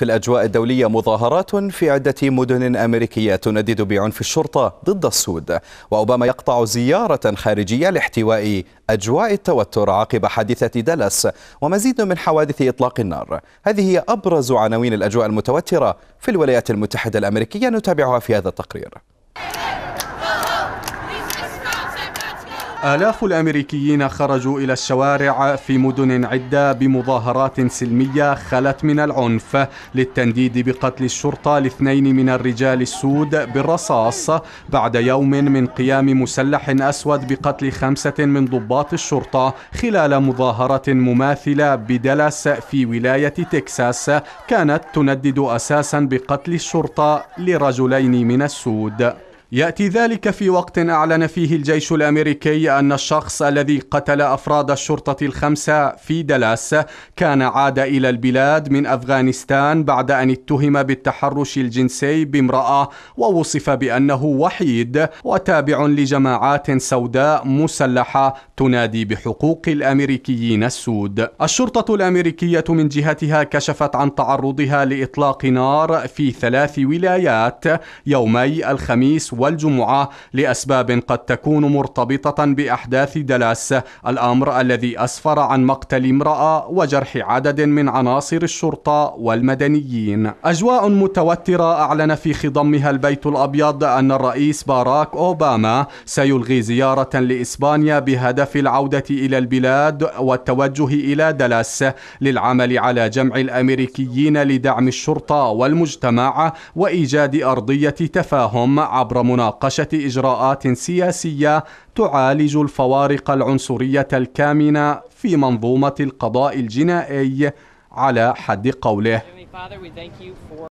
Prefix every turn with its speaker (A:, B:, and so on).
A: في الأجواء الدولية مظاهرات في عدة مدن أمريكية تندد بعنف الشرطة ضد السود وأوباما يقطع زيارة خارجية لاحتواء أجواء التوتر عقب حادثة دالاس ومزيد من حوادث إطلاق النار هذه هي أبرز عناوين الأجواء المتوترة في الولايات المتحدة الأمريكية نتابعها في هذا التقرير آلاف الأمريكيين خرجوا إلى
B: الشوارع في مدن عدة بمظاهرات سلمية خلت من العنف للتنديد بقتل الشرطة لاثنين من الرجال السود بالرصاص بعد يوم من قيام مسلح أسود بقتل خمسة من ضباط الشرطة خلال مظاهرة مماثلة بدالاس في ولاية تكساس كانت تندد أساسا بقتل الشرطة لرجلين من السود يأتي ذلك في وقت أعلن فيه الجيش الأمريكي أن الشخص الذي قتل أفراد الشرطة الخمسة في دلاس كان عاد إلى البلاد من أفغانستان بعد أن اتهم بالتحرش الجنسي بامرأة ووصف بأنه وحيد وتابع لجماعات سوداء مسلحة تنادي بحقوق الأمريكيين السود الشرطة الأمريكية من جهتها كشفت عن تعرضها لإطلاق نار في ثلاث ولايات يومي الخميس والجمعة لأسباب قد تكون مرتبطة بأحداث دلاس الأمر الذي أسفر عن مقتل امرأة وجرح عدد من عناصر الشرطة والمدنيين أجواء متوترة أعلن في خضمها البيت الأبيض أن الرئيس باراك أوباما سيلغي زيارة لإسبانيا بهدف العودة إلى البلاد والتوجه إلى دلاس للعمل على جمع الأمريكيين لدعم الشرطة والمجتمع وإيجاد أرضية تفاهم عبر ومناقشة إجراءات سياسية تعالج الفوارق العنصرية الكامنة في منظومة القضاء الجنائي على حد قوله